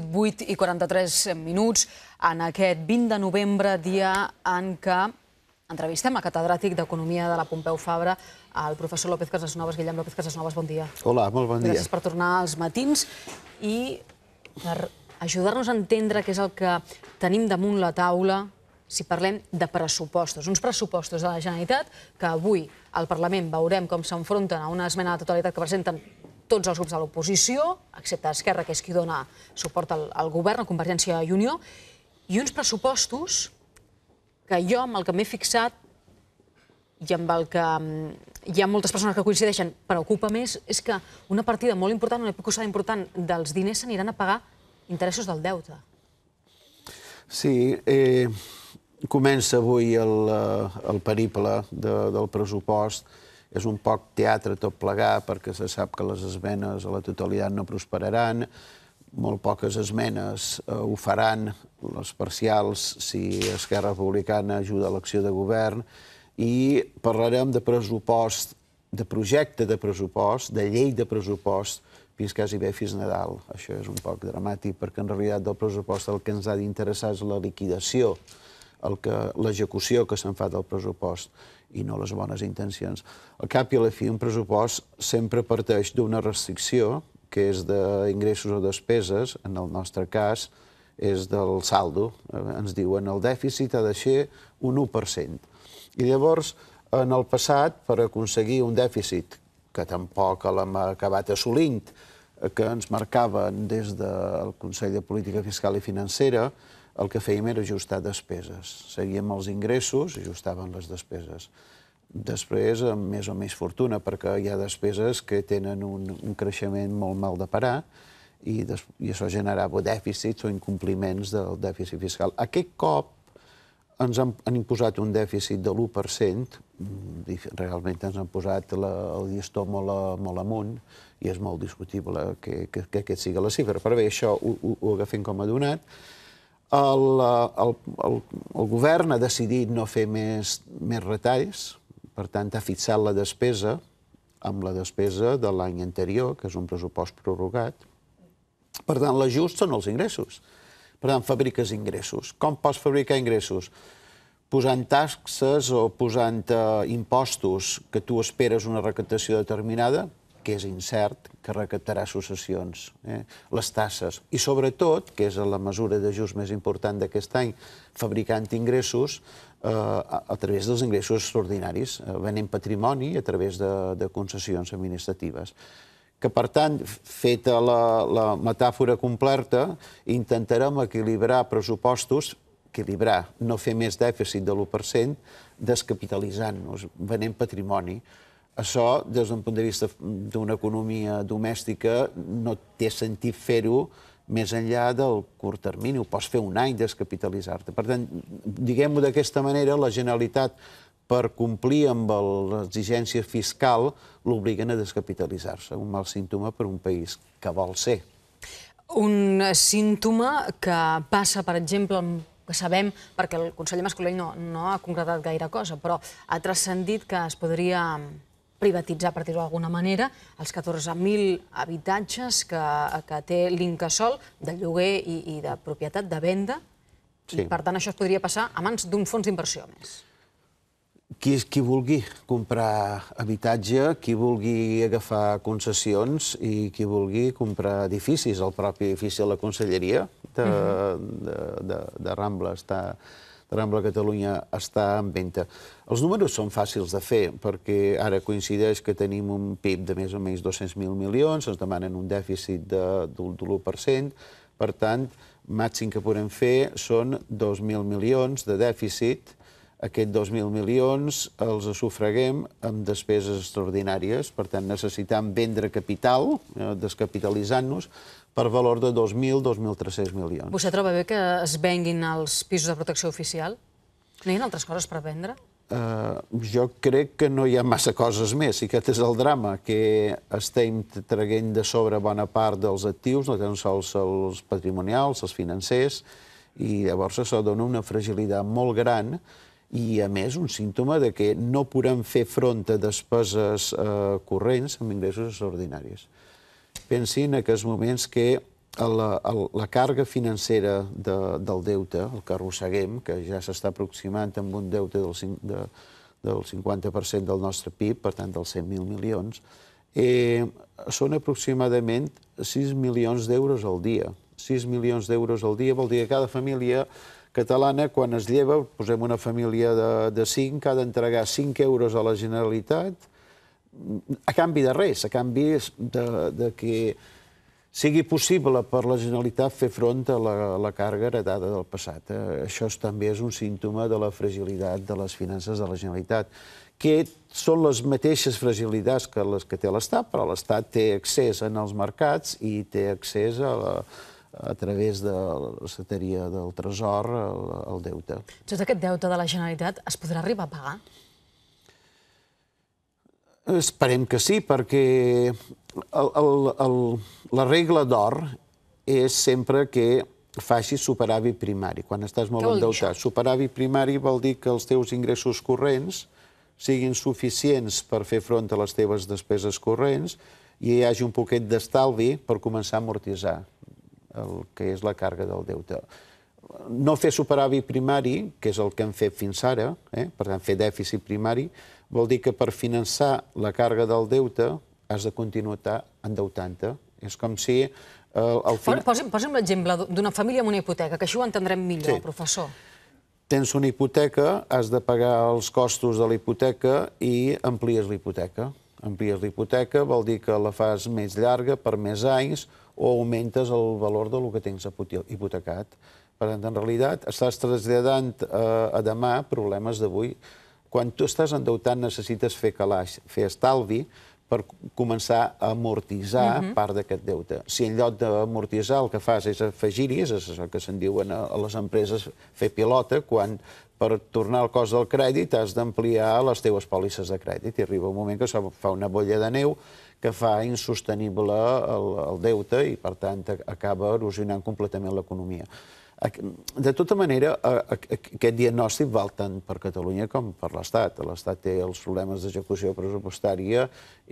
8 i 43 minuts en aquest 20 de novembre, dia en què entrevistem a catedràtic d'Economia de la Pompeu Fabra, el professor López Casasnovas. Guillem López Casasnovas, bon dia. Hola, molt bon dia. Gràcies per tornar als matins i per ajudar-nos a entendre què és el que tenim damunt la taula si parlem de pressupostos, uns pressupostos de la Generalitat que avui al Parlament veurem com s'enfronten a una esmena de totalitat que presenten tots els grups de l'oposició, excepte Esquerra, que és qui dona suport al, al govern, a Convergència i Unió, i uns pressupostos que jo, amb el que m'he fixat, i amb el que mm, hi ha moltes persones que coincideixen, preocupa més, és que una partida molt important, una picossada important dels diners s'aniran a pagar interessos del deute. Sí, eh, comença avui el, eh, el periple de, del pressupost és un poc teatre tot plegar perquè se sap que les esmenes a la totalitat no prosperaran, molt poques esmenes eh, ho faran les parcials si Esquerra Republicana ajuda a l'acció de govern i parlarem de pressupost, de projecte de pressupost, de llei de pressupost, fins quasi bé fins Nadal. Això és un poc dramàtic, perquè en realitat del pressupost el que ens ha d'interessar és la liquidació, el que l'execució que se'n fa del pressupost i no les bones intencions. Al cap i a la fi, un pressupost sempre parteix d'una restricció, que és d'ingressos o despeses, en el nostre cas, és del saldo. Eh, ens diuen el dèficit ha de ser un 1%. I llavors, en el passat, per aconseguir un dèficit, que tampoc l'hem acabat assolint, eh, que ens marcaven des del Consell de Política Fiscal i Financera, el que fèiem era ajustar despeses. Seguíem els ingressos, ajustaven les despeses. Després, amb més o més fortuna, perquè hi ha despeses que tenen un, un creixement molt mal de parar i, des, i això generava dèficits o incompliments del dèficit fiscal. Aquest cop ens han, han imposat un dèficit de l'1%, mm, realment ens han posat la, el llistó molt, a, molt amunt, i és molt discutible que, que, que aquest sigui la xifra. Però bé, això ho, ho, ho agafem com a donat, el, eh, el, el, el govern ha decidit no fer més, més retalls, per tant, ha fixat la despesa amb la despesa de l'any anterior, que és un pressupost prorrogat. Per tant, l'ajust són els ingressos. Per tant, fabriques ingressos. Com pots fabricar ingressos? posant taxes o posant eh, impostos que tu esperes una recaptació determinada, que és incert, que recaptarà successions, eh? les tasses. I sobretot, que és la mesura d'ajust més important d'aquest any, fabricant ingressos eh, a, a través dels ingressos extraordinaris, eh, venent patrimoni a través de, de concessions administratives que, per tant, feta la, la metàfora completa, intentarem equilibrar pressupostos, equilibrar, no fer més dèficit de l'1%, descapitalitzant-nos, venent patrimoni, això, des d'un punt de vista mm, d'una economia domèstica, no té sentit fer-ho més enllà del curt termini. Ho pots fer un any descapitalitzar-te. Per tant, diguem-ho d'aquesta manera, la Generalitat, per complir amb l'exigència fiscal, l'obliguen a descapitalitzar-se. Un mal símptoma per un país que vol ser. Un símptoma que passa, per exemple, amb que sabem, perquè el conseller Mascolell no, no ha concretat gaire cosa, però ha transcendit que es podria privatitzar, per dir-ho d'alguna manera, els 14.000 habitatges que, que té l'Incasol de lloguer i, i de propietat de venda. Sí. I, per tant, això es podria passar a mans d'un fons d'inversió més. Qui, és qui vulgui comprar habitatge, qui vulgui agafar concessions i qui vulgui comprar edificis. El propi edifici de la Conselleria de, uh mhm. -huh. de, de, de Rambla està de Rambla Catalunya està en venda. Els números són fàcils de fer, perquè ara coincideix que tenim un PIB de més o menys 200.000 milions, ens demanen un dèficit de, de, de l'1%, per tant, màxim que podem fer són 2.000 milions de dèficit, aquests 2.000 milions els sufraguem amb despeses extraordinàries, per tant necessitem vendre capital, eh, descapitalitzant-nos, per valor de 2.000, 2.300 milions. Vostè troba bé que es venguin els pisos de protecció oficial? No hi ha altres coses per vendre? Uh, jo crec que no hi ha massa coses més, i aquest és el drama, que estem traguent de sobre bona part dels actius, no tan sols els patrimonials, els financers, i llavors això dona una fragilitat molt gran i, a més, un símptoma de que no podem fer front a despeses eh, corrents amb ingressos extraordinaris pensi en aquests moments que la, la càrrega financera de, del deute, el que arrosseguem, que ja s'està aproximant amb un deute del, de, del 50% del nostre PIB, per tant, dels 100.000 milions, eh, són aproximadament 6 milions d'euros al dia. 6 milions d'euros al dia vol dir que cada família catalana, quan es lleva, posem una família de, de 5, ha d'entregar 5 euros a la Generalitat, a canvi de res, a canvi de, de que sigui possible per la Generalitat fer front a la, la càrrega heredada del passat. Eh, això també és un símptoma de la fragilitat de les finances de la Generalitat, que són les mateixes fragilitats que les que té l'Estat, però l'Estat té accés en els mercats i té accés a la, a través de la seteria del tresor, al el deute. Tot aquest deute de la Generalitat es podrà arribar a pagar? Esperem que sí, perquè el, el, el, la regla d'or és sempre que facis superàvit primari, quan estàs molt endeutat. Superàvit primari vol dir que els teus ingressos corrents siguin suficients per fer front a les teves despeses corrents i hi hagi un poquet d'estalvi per començar a amortitzar el que és la càrrega del deute. No fer superàvit primari, que és el que hem fet fins ara, eh? per tant, fer dèficit primari, Vol dir que per finançar la càrrega del deute has de continuar endeutant-te. És com si... Eh, Posi'm, l'exemple d'una família amb una hipoteca, que això ho entendrem millor, professor. Tens una hipoteca, has de pagar els costos de la hipoteca i amplies la hipoteca. Amplies la hipoteca vol dir que la fas més llarga, per més anys, o augmentes el valor del que tens hipotecat. Per tant, en realitat, estàs traslladant eh, a demà problemes d'avui. Quan tu estàs endeutant necessites fer calaix, fer estalvi, per començar a amortitzar mhm. part d'aquest deute. Si en lloc d'amortitzar el que fas és afegir-hi, és el que se'n diuen eh, a les empreses fer pilota, quan per tornar el cost del crèdit has d'ampliar les teues pòlisses de crèdit i arriba un moment que fa una bolla de neu que fa insostenible el, el deute i, per tant, acaba erosionant completament l'economia. De tota manera, aquest diagnòstic val tant per Catalunya com per l'Estat. L'Estat té els problemes d'execució pressupostària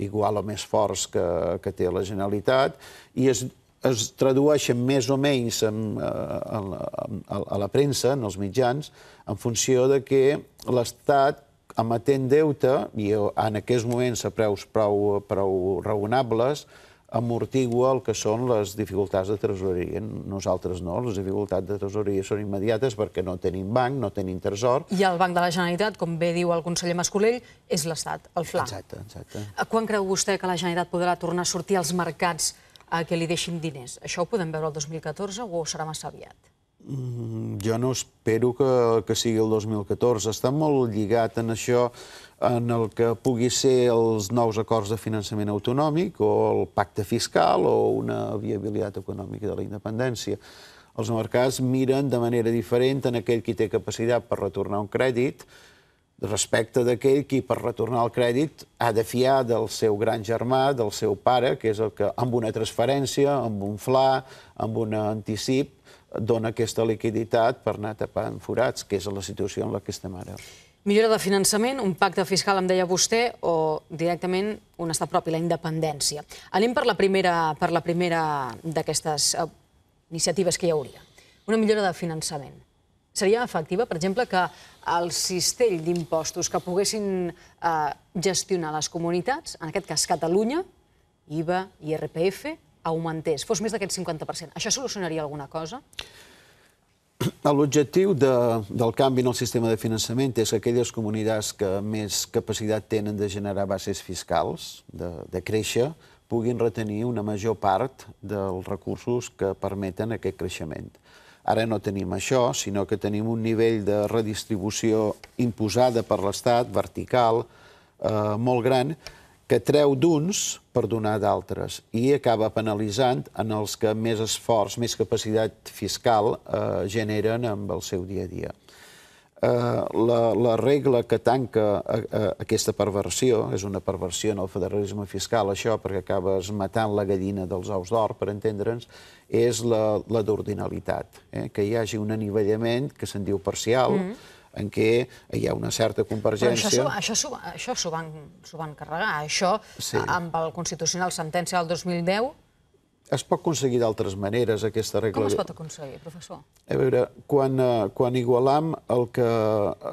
igual o més forts que, que té la Generalitat i es, es tradueixen més o menys en, en, en, a la premsa, en els mitjans, en funció de que l'Estat emetent deute, i en aquests moments a preus prou, prou raonables, amortigua el que són les dificultats de tresoreria. Nosaltres no, les dificultats de tresoreria són immediates perquè no tenim banc, no tenim tresor. I el Banc de la Generalitat, com bé diu el conseller Mascolell, és l'Estat, el FLA. Exacte, exacte. Eh, quan creu vostè que la Generalitat podrà tornar a sortir als mercats a que li deixin diners? Això ho podem veure el 2014 o serà massa aviat? Mm, jo no espero que, que sigui el 2014. Està molt lligat en això en el que pugui ser els nous acords de finançament autonòmic o el pacte fiscal o una viabilitat econòmica de la independència. Els mercats miren de manera diferent en aquell qui té capacitat per retornar un crèdit respecte d'aquell qui per retornar el crèdit ha de fiar del seu gran germà, del seu pare, que és el que amb una transferència, amb un fla, amb un anticip, dona aquesta liquiditat per anar tapant forats, que és la situació en la que estem ara. Millora de finançament, un pacte fiscal, em deia vostè, o directament un estat propi, la independència. Anem per la primera, per la primera d'aquestes eh, iniciatives que hi hauria. Una millora de finançament. Seria efectiva, per exemple, que el cistell d'impostos que poguessin eh, gestionar les comunitats, en aquest cas Catalunya, IVA i IRPF, augmentés, fos més d'aquest 50%. Això solucionaria alguna cosa? L'objectiu de, del canvi en el sistema de finançament és que aquelles comunitats que més capacitat tenen de generar bases fiscals, de, de créixer, puguin retenir una major part dels recursos que permeten aquest creixement. Ara no tenim això, sinó que tenim un nivell de redistribució imposada per l'Estat, vertical, eh, molt gran, que treu d'uns per donar d'altres i acaba penalitzant en els que més esforç, més capacitat fiscal eh, generen amb el seu dia a dia. Eh, la, la regla que tanca a, eh, a eh, aquesta perversió, és una perversió en el federalisme fiscal, això, perquè acabes matant la gallina dels ous d'or, per entendre'ns, és la, la d'ordinalitat, eh? que hi hagi un anivellament que se'n diu parcial, mm -hmm en què hi ha una certa convergència... Però això s'ho van, van carregar. Això, sí. amb el Constitucional sentència del 2010... Es pot aconseguir d'altres maneres, aquesta regla... Com es pot aconseguir, professor? A veure, quan, eh, quan igualam el que,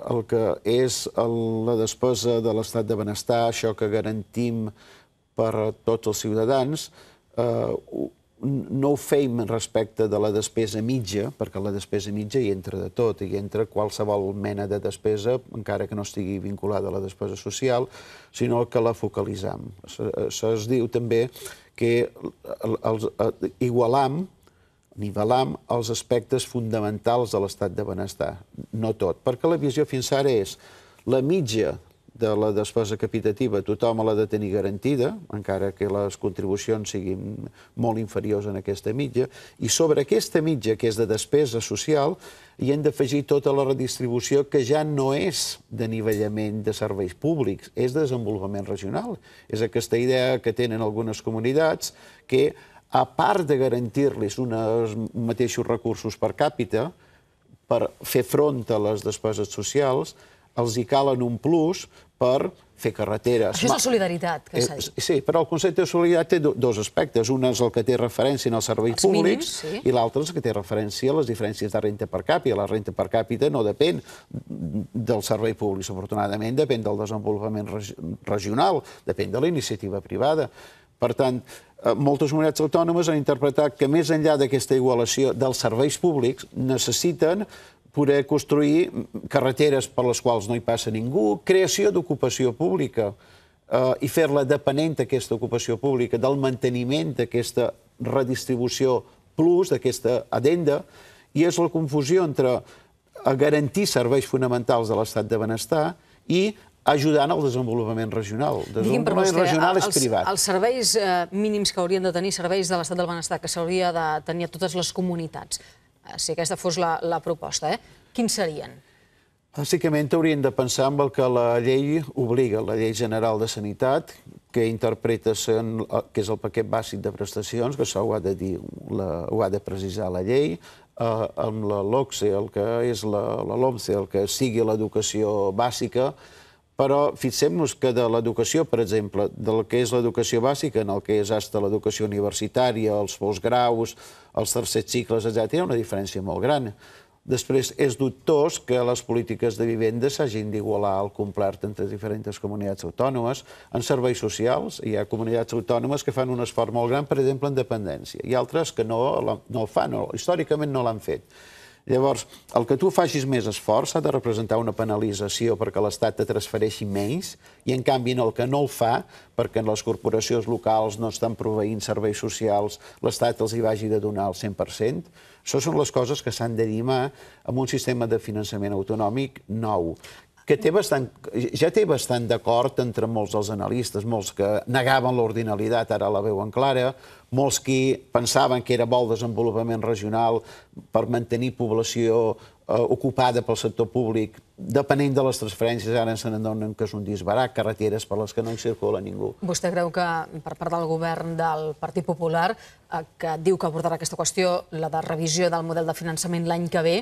el que és el, la despesa de l'estat de benestar, això que garantim per a tots els ciutadans, eh, no ho fem respecte de la despesa mitja, perquè la despesa mitja hi entra de tot, hi entra qualsevol mena de despesa, encara que no estigui vinculada a la despesa social, sinó que la focalitzam. Això es diu també que els, igualam, nivelam els aspectes fundamentals de l'estat de benestar, no tot, perquè la visió fins ara és la mitja, de la despesa capitativa tothom l'ha de tenir garantida, encara que les contribucions siguin molt inferiors en aquesta mitja, i sobre aquesta mitja, que és de despesa social, hi hem d'afegir tota la redistribució que ja no és de nivellament de serveis públics, és de desenvolupament regional. És aquesta idea que tenen algunes comunitats que, a part de garantir-los uns mateixos recursos per càpita, per fer front a les despeses socials, els hi calen un plus per fer carreteres. Això és la solidaritat, que eh, s'ha dit. Sí, però el concepte de solidaritat té dos aspectes. Un és el que té referència en els serveis els públics mínims, sí. i l'altre és el que té referència a les diferències de renta per càpita. La renta per càpita no depèn del servei públic, afortunadament, depèn del desenvolupament regional, depèn de la iniciativa privada. Per tant, eh, moltes comunitats autònomes han interpretat que més enllà d'aquesta igualació dels serveis públics necessiten poder construir carreteres per les quals no hi passa ningú, creació d'ocupació pública eh, i fer-la depenent d'aquesta ocupació pública, del manteniment d'aquesta redistribució plus, d'aquesta adenda, i és la confusió entre eh, garantir serveis fonamentals de l'estat de benestar i ajudar en el desenvolupament regional. Desenvolupament Digui'm, vostè, regional és els, privat. Els serveis eh, mínims que haurien de tenir, serveis de l'estat del benestar, que s'hauria de tenir a totes les comunitats, Eh, si aquesta fos la, la proposta, eh? quins serien? Bàsicament hauríem de pensar en el que la llei obliga, la llei general de sanitat, que interpreta eh, que és el paquet bàsic de prestacions, que això ho ha de, dir, la, ho ha de precisar la llei, eh, amb la LOCSE, el que és la, la LOMCE, el que sigui l'educació bàsica, però fixem-nos que de l'educació, per exemple, del que és l'educació bàsica, en el que és hasta l'educació universitària, els postgraus, graus, els tercers cicles, etc. Hi ha una diferència molt gran. Després, és dubtós que les polítiques de vivenda s'hagin d'igualar al complert entre diferents comunitats autònomes. En serveis socials hi ha comunitats autònomes que fan un esforç molt gran, per exemple, en dependència, i altres que no, no el fan, o històricament no l'han fet. Llavors, el que tu facis més esforç ha de representar una penalització perquè l'Estat te transfereixi menys i, en canvi, en el que no el fa, perquè les corporacions locals no estan proveint serveis socials, l'Estat els hi vagi de donar el 100%, això són les coses que s'han de amb un sistema de finançament autonòmic nou que té bastant, ja té bastant d'acord entre molts dels analistes, molts que negaven l'ordinalitat, ara la veuen clara, molts que pensaven que era bo desenvolupament regional per mantenir població eh, ocupada pel sector públic, depenent de les transferències, ara se n'adonen que és un disbarat, carreteres per les que no hi circula ningú. Vostè creu que, per part del govern del Partit Popular, eh, que diu que abordarà aquesta qüestió, la de revisió del model de finançament l'any que ve,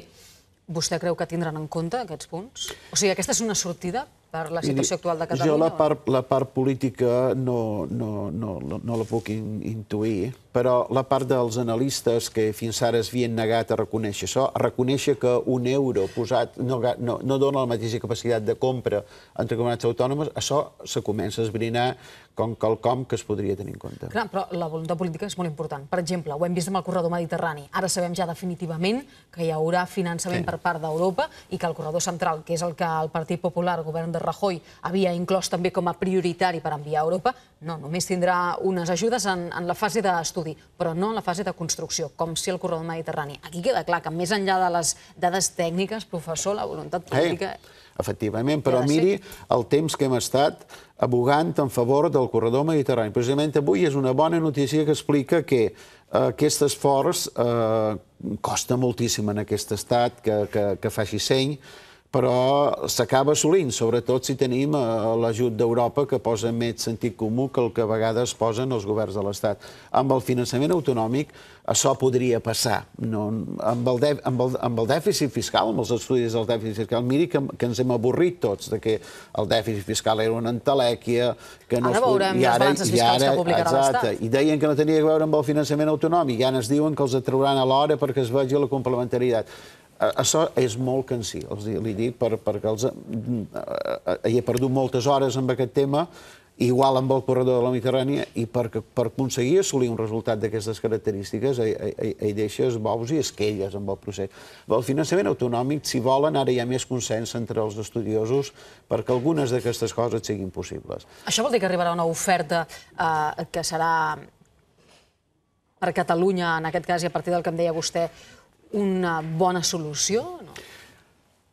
Vostè creu que tindran en compte aquests punts? O sigui, aquesta és una sortida per la situació actual de Catalunya? Jo la part, la part política no, no, no, no la puc in, intuir, però la part dels analistes que fins ara es havien negat a reconèixer això, a reconèixer que un euro posat no, no, no dona la mateixa capacitat de compra entre comunitats autònomes, això se comença a esbrinar com quelcom que es podria tenir en compte. Clar, però la voluntat política és molt important. Per exemple, ho hem vist amb el corredor mediterrani. Ara sabem ja definitivament que hi haurà finançament sí. per part d'Europa i que el corredor central, que és el que el Partit Popular, el govern de Rajoy havia inclòs també com a prioritari per enviar a Europa, no, només tindrà unes ajudes en, en la fase d'estudi, però no en la fase de construcció, com si el corredor mediterrani. Aquí queda clar que més enllà de les dades tècniques, professor, la voluntat política... Eh, efectivament, però miri el temps que hem estat abogant en favor del corredor mediterrani. Precisament avui és una bona notícia que explica que eh, aquest esforç eh, costa moltíssim en aquest estat que, que, que faci seny, però s'acaba assolint, sobretot si tenim eh, l'ajut d'Europa que posa més sentit comú que el que a vegades posen els governs de l'Estat. Amb el finançament autonòmic això podria passar. No, amb, el amb, el, amb el dèficit fiscal, amb els estudis del dèficit fiscal, miri que, que ens hem avorrit tots de que el dèficit fiscal era una entelèquia... Que no ara es veurem i ara, les balances fiscals que publicarà l'Estat. I deien que no tenia a veure amb el finançament autonòmic, i ara ens diuen que els atrauran a l'hora perquè es vegi la complementarietat això és molt cansí, els li dic, per, perquè els, hi eh, eh, he perdut moltes hores amb aquest tema, igual amb el corredor de la Mediterrània, i per, per aconseguir assolir un resultat d'aquestes característiques hi, hi, hi deixes bous i esquelles amb el procés. El finançament autonòmic, si volen, ara hi ha més consens entre els estudiosos perquè algunes d'aquestes coses siguin possibles. Això vol dir que arribarà una oferta eh, que serà per Catalunya, en aquest cas, i a partir del que em deia vostè, una bona solució? No,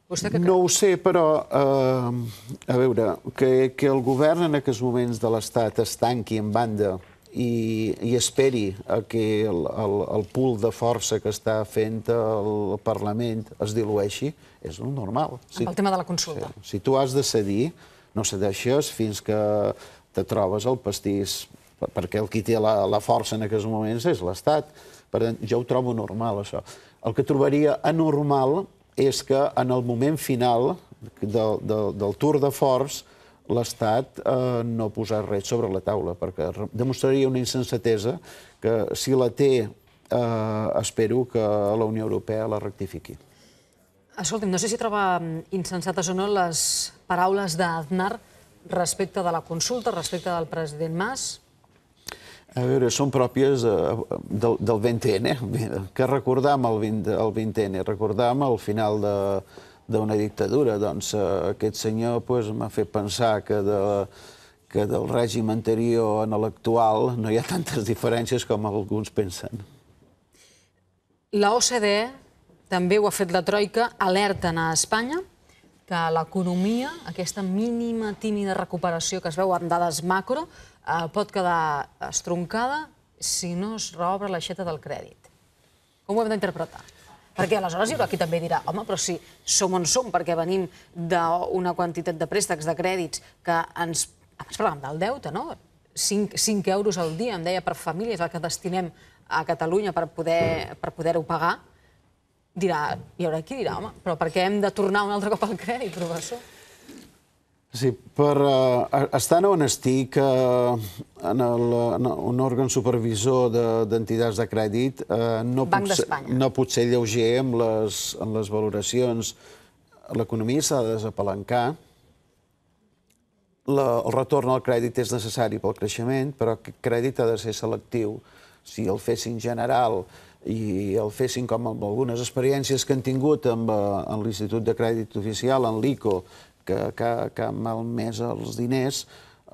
Vostè que... no ho sé, però, eh, a veure, que, que el govern en aquests moments de l'Estat es tanqui en banda i, i esperi a que el, el, el pool de força que està fent el Parlament es dilueixi, és el normal. Si, Amb el tema de la consulta. Si, si tu has de cedir, no cedeixes fins que te trobes el pastís, perquè el qui té la, la força en aquests moments és l'Estat. Per tant, jo ho trobo normal, això el que trobaria anormal és que en el moment final del, del, del Tour de Force l'Estat eh, no posar res sobre la taula, perquè demostraria una insensatesa que, si la té, eh, espero que la Unió Europea la rectifiqui. Escolti'm, no sé si troba mm, insensates o no les paraules d'Aznar respecte de la consulta, respecte del president Mas, a veure, són pròpies de, eh, del, del 20N, que recordam el, 20, el 20N, recordam el final de d'una dictadura. Doncs eh, aquest senyor pues, m'ha fet pensar que, de, que del règim anterior en l'actual no hi ha tantes diferències com alguns pensen. La OCDE també ho ha fet la Troika, alerten a Espanya que l'economia, aquesta mínima tímida recuperació que es veu amb dades macro, Eh, pot quedar estroncada si no es reobre l'aixeta del crèdit. Com ho hem d'interpretar? Perquè aleshores hi haurà qui també dirà, home, però si som on som, perquè venim d'una quantitat de préstecs, de crèdits, que ens... Ens parlàvem del deute, no? 5, 5 euros al dia, em deia, per famílies, el que destinem a Catalunya per poder-ho per poder pagar, dirà, hi haurà qui dirà, home, però per què hem de tornar un altre cop al crèdit, professor? Sí, per uh, eh, estar on estic, uh, en, el, en un òrgan supervisor d'entitats de, de crèdit, uh, no, Banc ser, no puc ser lleuger amb les, amb les valoracions. L'economia s'ha de desapalancar, la, el retorn al crèdit és necessari pel creixement, però aquest crèdit ha de ser selectiu. Si el fessin general i el fessin com amb algunes experiències que han tingut amb, amb l'Institut de Crèdit Oficial, en l'ICO, que, que, que ha malmès els diners,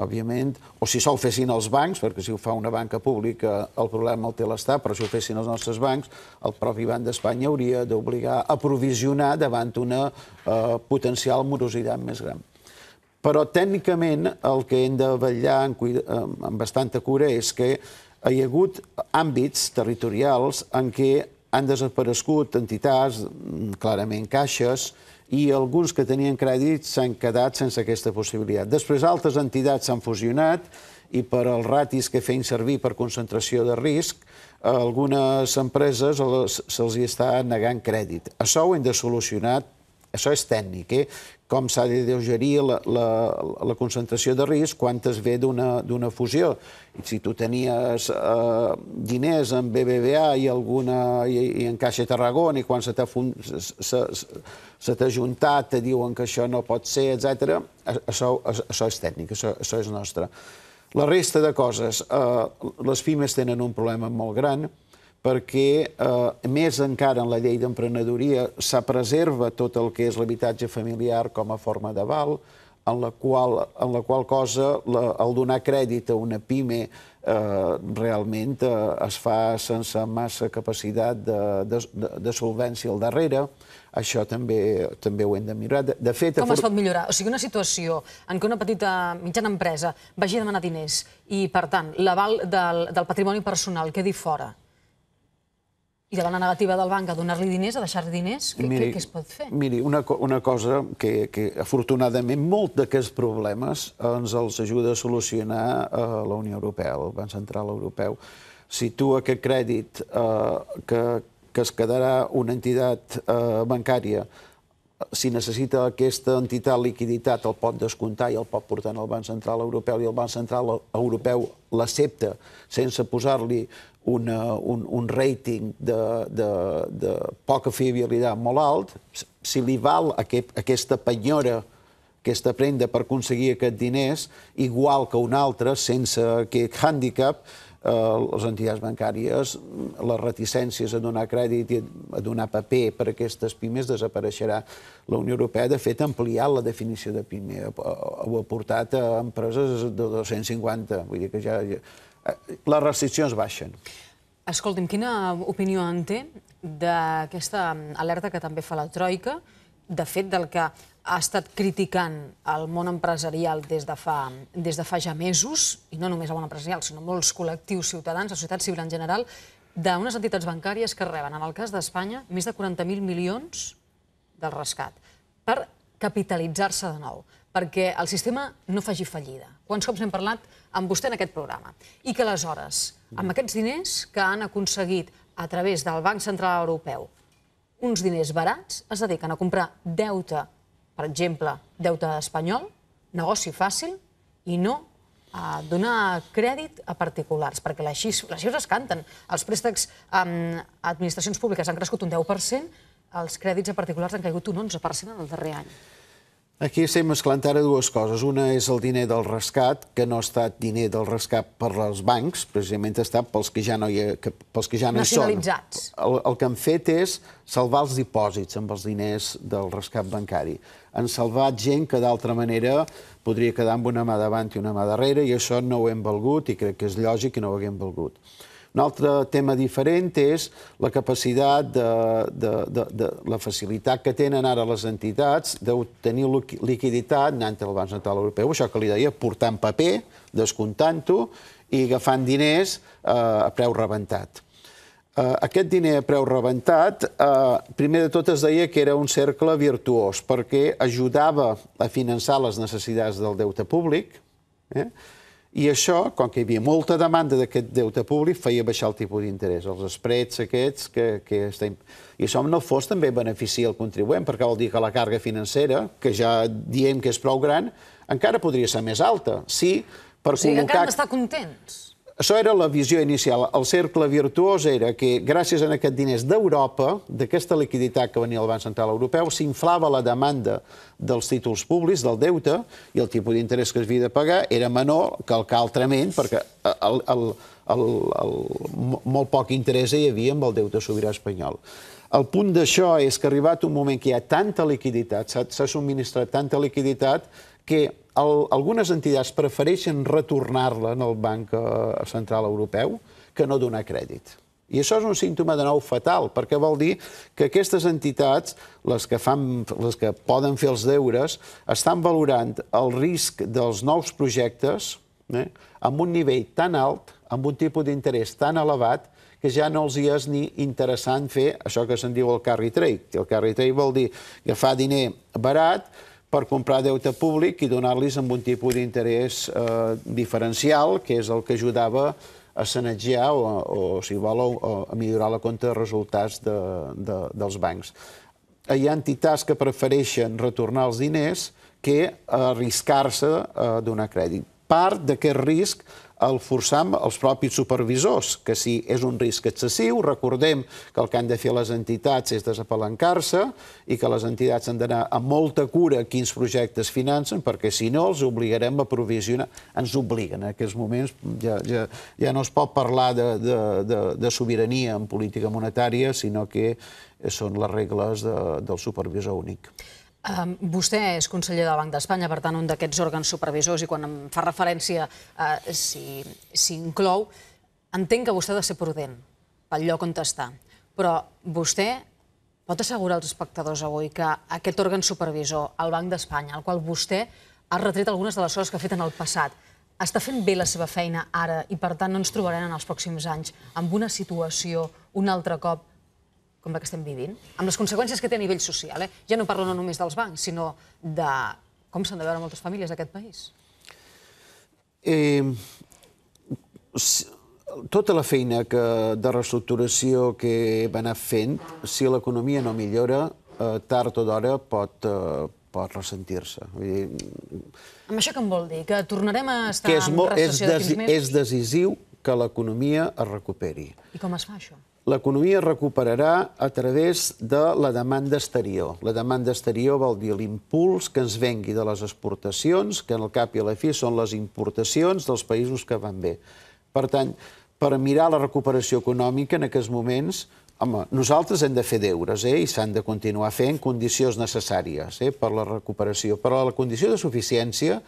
òbviament, o si sol fessin els bancs, perquè si ho fa una banca pública el problema el té l'Estat, però si ho fessin els nostres bancs, el propi Banc d'Espanya hauria d'obligar a provisionar davant una eh, potencial morositat més gran. Però tècnicament el que hem de vetllar amb, amb bastanta cura és que hi ha hagut àmbits territorials en què han desaparegut entitats, clarament caixes, i alguns que tenien crèdit s'han quedat sense aquesta possibilitat. Després altres entitats s'han fusionat i per els ratis que feien servir per concentració de risc, a algunes empreses se'ls està negant crèdit. Això ho hem de solucionar això és tècnic, eh? com s'ha de deugerir la, la, la concentració de risc quan es ve d'una fusió. I si tu tenies eh, diners en BBVA i, alguna, i, i en Caixa Tarragona i quan se t'ha juntat te diuen que això no pot ser, etc. Això, això és tècnic, això, això és nostre. La resta de coses, eh, les FIMES tenen un problema molt gran, perquè eh, més encara en la llei d'emprenedoria se preserva tot el que és l'habitatge familiar com a forma d'aval, en la qual, en la qual cosa la, el donar crèdit a una pime eh, realment eh, es fa sense massa capacitat de, de, de solvència al darrere. Això també, també ho hem de mirar. De, de fet, Com es pot millorar? O sigui, una situació en què una petita mitjana empresa vagi a demanar diners i, per tant, l'aval del, del patrimoni personal quedi fora i de la negativa del banc a donar-li diners, a deixar-li diners, què, què, es pot fer? Miri, una, una cosa que, que afortunadament molt d'aquests problemes ens els ajuda a solucionar eh, la Unió Europea, el Banc Central Europeu. Si tu aquest crèdit eh, que, que es quedarà una entitat eh, bancària si necessita aquesta entitat liquiditat el pot descomptar i el pot portar al Banc Central Europeu i el Banc Central Europeu l'accepta sense posar-li una, eh, un, un rating de, de, de poca fiabilitat molt alt, si li val aquest, aquesta penyora aquesta prenda per aconseguir aquest diners, igual que un altre, sense aquest hàndicap, Eh, les entitats bancàries, les reticències a donar crèdit i a donar paper per a aquestes pimes desapareixerà. La Unió Europea, de fet, ha ampliat la definició de pime, ho ha portat a empreses de 250, vull dir que ja... Les restriccions baixen. Escolti'm, quina opinió en té d'aquesta alerta que també fa la Troika, de fet, del que ha estat criticant el món empresarial des de fa, des de fa ja mesos, i no només el món empresarial, sinó molts col·lectius ciutadans, la societat civil en general, d'unes entitats bancàries que reben, en el cas d'Espanya, més de 40.000 milions del rescat per capitalitzar-se de nou, perquè el sistema no faci fallida. Quants cops hem parlat amb vostè en aquest programa? I que aleshores, amb aquests diners que han aconseguit a través del Banc Central Europeu, uns diners barats es dediquen a comprar deute per exemple, deute espanyol, negoci fàcil i no a eh, donar crèdit a particulars, perquè les xifres, les xifres canten. Els préstecs ehm, a administracions públiques han crescut un 10%, els crèdits a particulars han caigut un 11% en el darrer any. Aquí estem mesclant ara dues coses. Una és el diner del rescat, que no ha estat diner del rescat per als bancs, precisament ha estat pels que ja no hi, ha, pels que ja no hi són. El, el que han fet és salvar els dipòsits amb els diners del rescat bancari. Han salvat gent que d'altra manera podria quedar amb una mà davant i una mà darrere, i això no ho hem valgut, i crec que és lògic que no ho haguem valgut. Un altre tema diferent és la capacitat, de, de, de, de la facilitat que tenen ara les entitats d'obtenir liquiditat anant al Banc Central Europeu, això que li deia, portant paper, descomptant-ho i agafant diners eh, a preu rebentat. Eh, aquest diner a preu rebentat, eh, primer de tot es deia que era un cercle virtuós, perquè ajudava a finançar les necessitats del deute públic, eh? I això, com que hi havia molta demanda d'aquest deute públic, feia baixar el tipus d'interès, els esprets aquests que, que estem... I això, no fos, també beneficia el contribuent, perquè vol dir que la càrrega financera, que ja diem que és prou gran, encara podria ser més alta. Sí, per o sigui, col·locar... encara n'està contents. Això era la visió inicial. El cercle virtuós era que gràcies a aquest diners d'Europa, d'aquesta liquiditat que venia al Banc Central Europeu, s'inflava la demanda dels títols públics, del deute, i el tipus d'interès que es havia de pagar era menor que el que altrament, perquè el, el, el, el, molt poc interès hi havia amb el deute sobirà espanyol. El punt d'això és que ha arribat un moment que hi ha tanta liquiditat, s'ha subministrat tanta liquiditat, que el, algunes entitats prefereixen retornar-la al Banc eh, Central Europeu que no donar crèdit. I això és un símptoma de nou fatal, perquè vol dir que aquestes entitats, les que, fan, les que poden fer els deures, estan valorant el risc dels nous projectes eh, amb un nivell tan alt, amb un tipus d'interès tan elevat, que ja no els hi és ni interessant fer això que se'n diu el carry trade. El carry trade vol dir agafar diner barat, per comprar deute públic i donar-los amb un tipus d'interès eh, diferencial, que és el que ajudava a sanejar o, o si vol, a millorar la compte de resultats de, dels bancs. Hi ha entitats que prefereixen retornar els diners que arriscar-se a eh, donar crèdit. Part d'aquest risc el forçam els propis supervisors, que si és un risc excessiu, recordem que el que han de fer les entitats és desapalancar-se i que les entitats han d'anar amb molta cura a quins projectes financen, perquè si no els obligarem a provisionar. Ens obliguen, en aquests moments ja, ja, ja no es pot parlar de, de, de, de sobirania en política monetària, sinó que són les regles de, del supervisor únic. Vostè és conseller del Banc d'Espanya, per tant, un d'aquests òrgans supervisors, i quan em fa referència a eh, si s'inclou, entenc que vostè ha de ser prudent pel lloc on està, però vostè pot assegurar als espectadors avui que aquest òrgan supervisor, el Banc d'Espanya, al qual vostè ha retret algunes de les coses que ha fet en el passat, està fent bé la seva feina ara i, per tant, no ens trobarem en els pròxims anys amb una situació, un altre cop, com la que estem vivint, amb les conseqüències que té a nivell social. Eh? Ja no parlo no només dels bancs, sinó de com s'han de veure moltes famílies d'aquest país. Eh, tota la feina que, de reestructuració que va anar fent, si l'economia no millora, eh, tard o d'hora pot, eh, pot ressentir-se. Amb això què em vol dir? Que tornarem a estar que és en recessió és mesos? És decisiu que l'economia es recuperi. I com es fa això? L'economia es recuperarà a través de la demanda exterior. La demanda exterior vol dir l'impuls que ens vengui de les exportacions, que en el cap i a la fi són les importacions dels països que van bé. Per tant, per mirar la recuperació econòmica en aquests moments, home, nosaltres hem de fer deures eh? i s'han de continuar fent condicions necessàries eh? per la recuperació. Però la condició de suficiència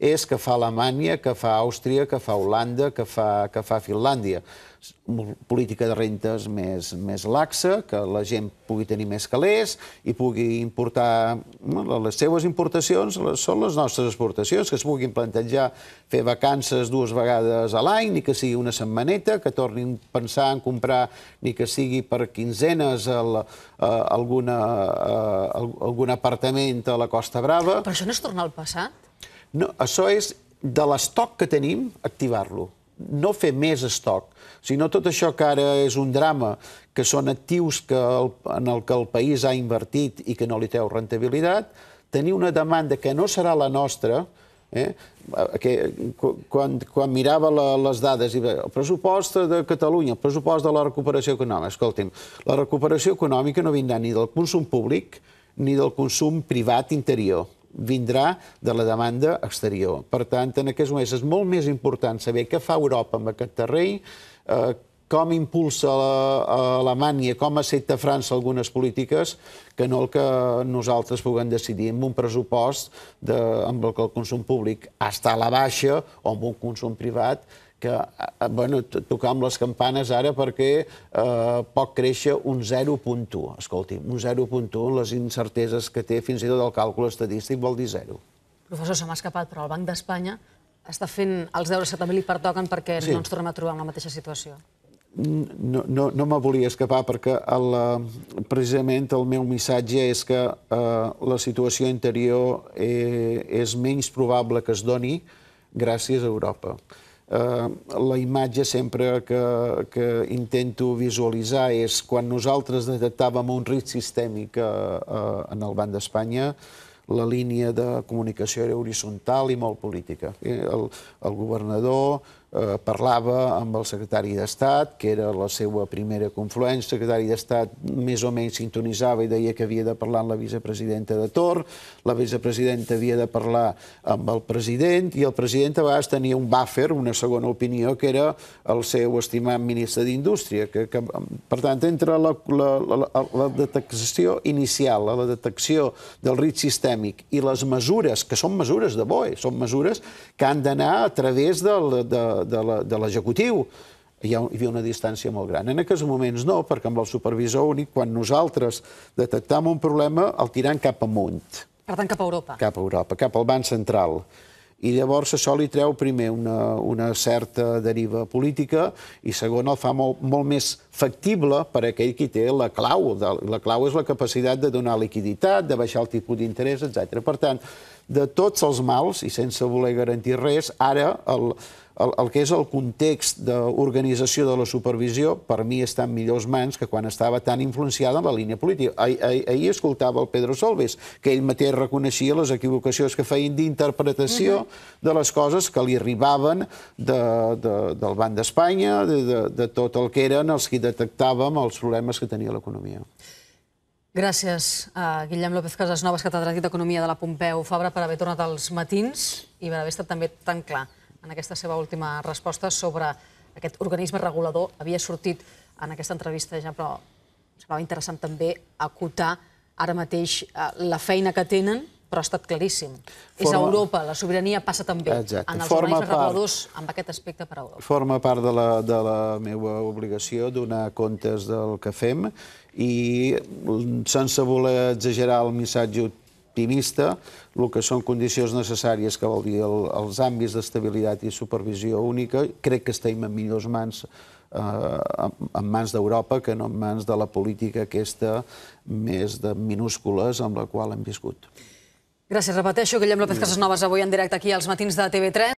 és que fa Alemanya, que fa Àustria, que fa Holanda, que fa, que fa Finlàndia. Política de rentes més, més laxa, que la gent pugui tenir més calés i pugui importar... Bueno, les seues importacions les, són les nostres exportacions, que es puguin plantejar fer vacances dues vegades a l'any, ni que sigui una setmaneta, que tornin a pensar en comprar, ni que sigui per quinzenes el, eh, alguna, eh, algun apartament a la Costa Brava. Però això no és tornar al passat? No, això és de l'estoc que tenim, activar-lo. No fer més estoc, sinó tot això que ara és un drama, que són actius que el, en el que el país ha invertit i que no li treu rentabilitat, tenir una demanda que no serà la nostra, Eh? Que, quan, quan mirava la, les dades, i el pressupost de Catalunya, el pressupost de la recuperació econòmica, escolti'm, la recuperació econòmica no vindrà ni del consum públic ni del consum privat interior vindrà de la demanda exterior. Per tant, en aquests moments és molt més important saber què fa Europa amb aquest terreny, eh, com impulsa eh, Alemanya, com accepta França algunes polítiques, que no el que nosaltres puguem decidir amb un pressupost de, amb el que el consum públic està a la baixa o amb un consum privat que eh, bueno, tocar amb les campanes ara perquè eh, pot créixer un 0.1. Escolti, un 0.1, les incerteses que té fins i tot el càlcul estadístic vol dir 0. Professor, se m'ha escapat, però el Banc d'Espanya està fent els deures que també li pertoquen perquè sí. no ens tornem a trobar en la mateixa situació. No, no, no me volia escapar perquè el, eh, precisament el meu missatge és que eh, la situació interior eh, és menys probable que es doni gràcies a Europa. Eh, la imatge sempre que, que intento visualitzar és quan nosaltres detectàvem un risc sistèmic a, eh, eh, en el Banc d'Espanya, la línia de comunicació era horitzontal i molt política. El, el governador, Eh, parlava amb el secretari d'Estat, que era la seva primera confluència. El secretari d'Estat més o menys sintonitzava i deia que havia de parlar amb la vicepresidenta de Tor, la vicepresidenta havia de parlar amb el president, i el president a vegades tenia un buffer, una segona opinió, que era el seu estimat ministre d'Indústria. Que, que, per tant, entre la, la, la, la detecció inicial, la detecció del risc sistèmic i les mesures, que són mesures de BOE, són mesures que han d'anar a través del, de, de l'executiu, hi havia una distància molt gran. En aquests moments no, perquè amb el supervisor únic, quan nosaltres detectam un problema, el tirem cap amunt. Per tant, cap a Europa. Cap a Europa, cap al Banc Central. I llavors això li treu primer una, una certa deriva política i segon el fa molt, molt més factible per aquell qui té la clau. La clau és la capacitat de donar liquiditat, de baixar el tipus d'interès, etc. Per tant, de tots els mals, i sense voler garantir res, ara el, el, el que és el context d'organització de la supervisió, per mi està en millors mans que quan estava tan influenciada en la línia política. Ah, ah, ah, escoltava el Pedro Solves, que ell mateix reconeixia les equivocacions que feien d'interpretació uh -huh. de les coses que li arribaven de, de, del Banc d'Espanya, de, de, de tot el que eren els que detectàvem els problemes que tenia l'economia. Gràcies a eh, Guillem López Casas Noves, catedràtic d'Economia de la Pompeu Fabra, per haver tornat als matins i per haver estat també tan clar en aquesta seva última resposta sobre aquest organisme regulador. Havia sortit en aquesta entrevista ja, però semblava interessant també acotar ara mateix eh, la feina que tenen, però ha estat claríssim. Forma... És a Europa, la sobirania passa també Exacte. en els Forma organismes part... reguladors amb aquest aspecte per a Europa. Forma part de la, de la meva obligació donar comptes del que fem i sense voler exagerar el missatge optimista, el que són condicions necessàries, que vol dir el, els àmbits d'estabilitat i supervisió única, crec que estem en millors mans eh, en mans d'Europa que no en mans de la política aquesta més de minúscules amb la qual hem viscut. Gràcies. Repeteixo, Guillem López Casasnovas, avui en directe aquí als matins de TV3.